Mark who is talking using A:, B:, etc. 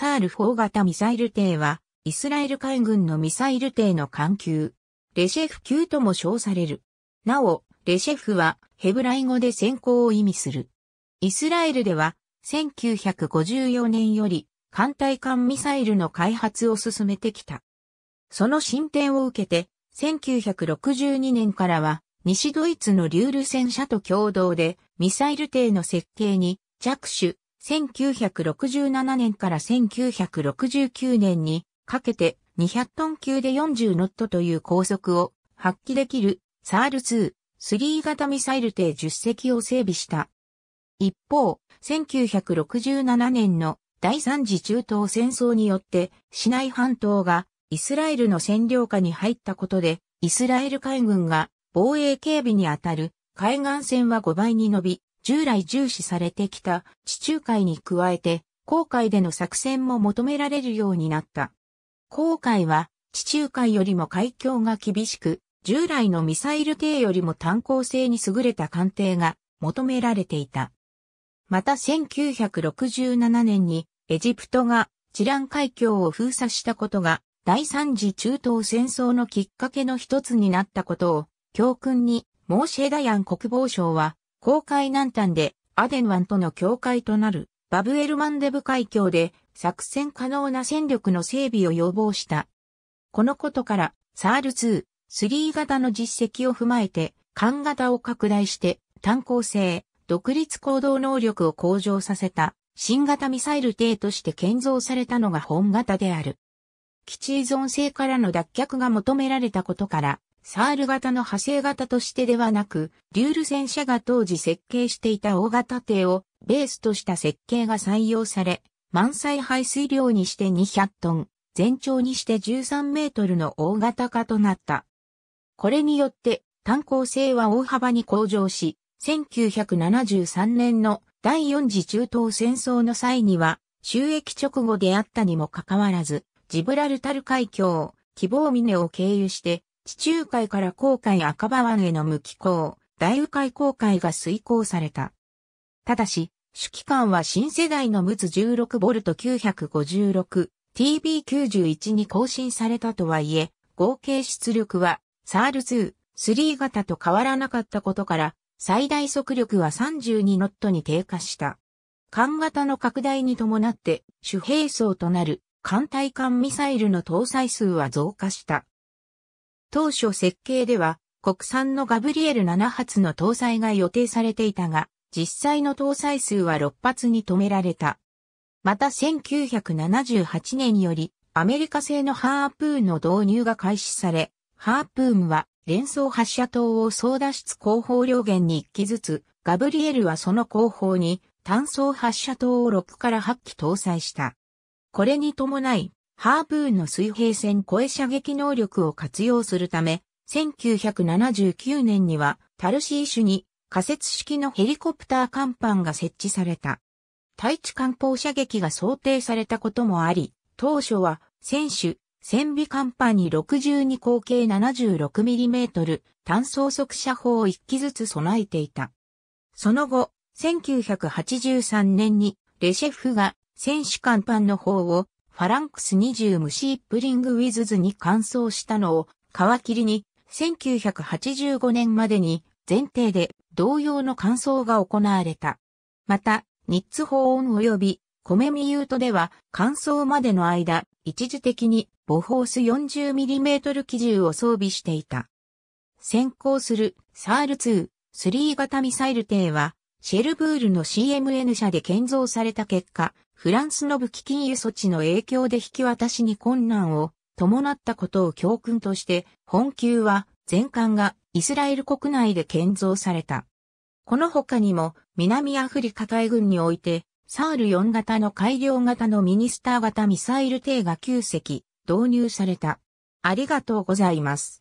A: サール4型ミサイル艇は、イスラエル海軍のミサイル艇の艦級、レシェフ級とも称される。なお、レシェフはヘブライ語で先行を意味する。イスラエルでは、1954年より艦隊艦ミサイルの開発を進めてきた。その進展を受けて、1962年からは、西ドイツのリュール戦車と共同で、ミサイル艇の設計に着手、1967年から1969年にかけて200トン級で40ノットという高速を発揮できるサール2、3型ミサイル艇10隻を整備した。一方、1967年の第三次中東戦争によって市内半島がイスラエルの占領下に入ったことで、イスラエル海軍が防衛警備にあたる海岸線は5倍に伸び、従来重視されてきた地中海に加えて、航海での作戦も求められるようになった。航海は地中海よりも海峡が厳しく、従来のミサイル艇よりも単行性に優れた艦艇が求められていた。また1967年にエジプトがチラン海峡を封鎖したことが第三次中東戦争のきっかけの一つになったことを教訓にモーシェダヤン国防省は公海南端でアデン湾との境界となるバブエルマンデブ海峡で作戦可能な戦力の整備を要望した。このことから、サール2、3型の実績を踏まえて、艦型を拡大して、単行性、独立行動能力を向上させた、新型ミサイル艇として建造されたのが本型である。基地依存性からの脱却が求められたことから、サール型の派生型としてではなく、リュール戦車が当時設計していた大型艇をベースとした設計が採用され、満載排水量にして200トン、全長にして13メートルの大型化となった。これによって炭鉱性は大幅に向上し、1973年の第4次中東戦争の際には、収益直後であったにもかかわらず、ジブラルタル海峡、希望峰を経由して、地中海から航海赤羽湾への無機港、大雨海航海が遂行された。ただし、主機関は新世代の陸ツ 16V956、TB91 に更新されたとはいえ、合計出力は、サール2、3型と変わらなかったことから、最大速力は32ノットに低下した。艦型の拡大に伴って、主兵装となる艦対艦ミサイルの搭載数は増加した。当初設計では国産のガブリエル7発の搭載が予定されていたが、実際の搭載数は6発に止められた。また1978年により、アメリカ製のハープーンの導入が開始され、ハープーンは連装発射塔を総脱出後方両舷に1機ずつ、ガブリエルはその後方に単装発射塔を6から8機搭載した。これに伴い、ハープーンの水平線越え射撃能力を活用するため、1979年にはタルシー種に仮設式のヘリコプター甲板が設置された。対地艦砲射撃が想定されたこともあり、当初は選手、船尾甲板に62口径 76mm 単装速射砲を1機ずつ備えていた。その後、1983年にレシェフが選手甲板の砲をファランクス20虫ップリングウィズズに乾燥したのを皮切りに1985年までに前提で同様の乾燥が行われた。また、ニッツ法音及びコメミュートでは乾燥までの間、一時的にボホース 40mm 機銃を装備していた。先行するサール2、3型ミサイル艇はシェルブールの CMN 社で建造された結果、フランスの武器禁輸措置の影響で引き渡しに困難を伴ったことを教訓として、本級は全艦がイスラエル国内で建造された。この他にも南アフリカ海軍において、サール4型の改良型のミニスター型ミサイル艇が9隻導入された。ありがとうございます。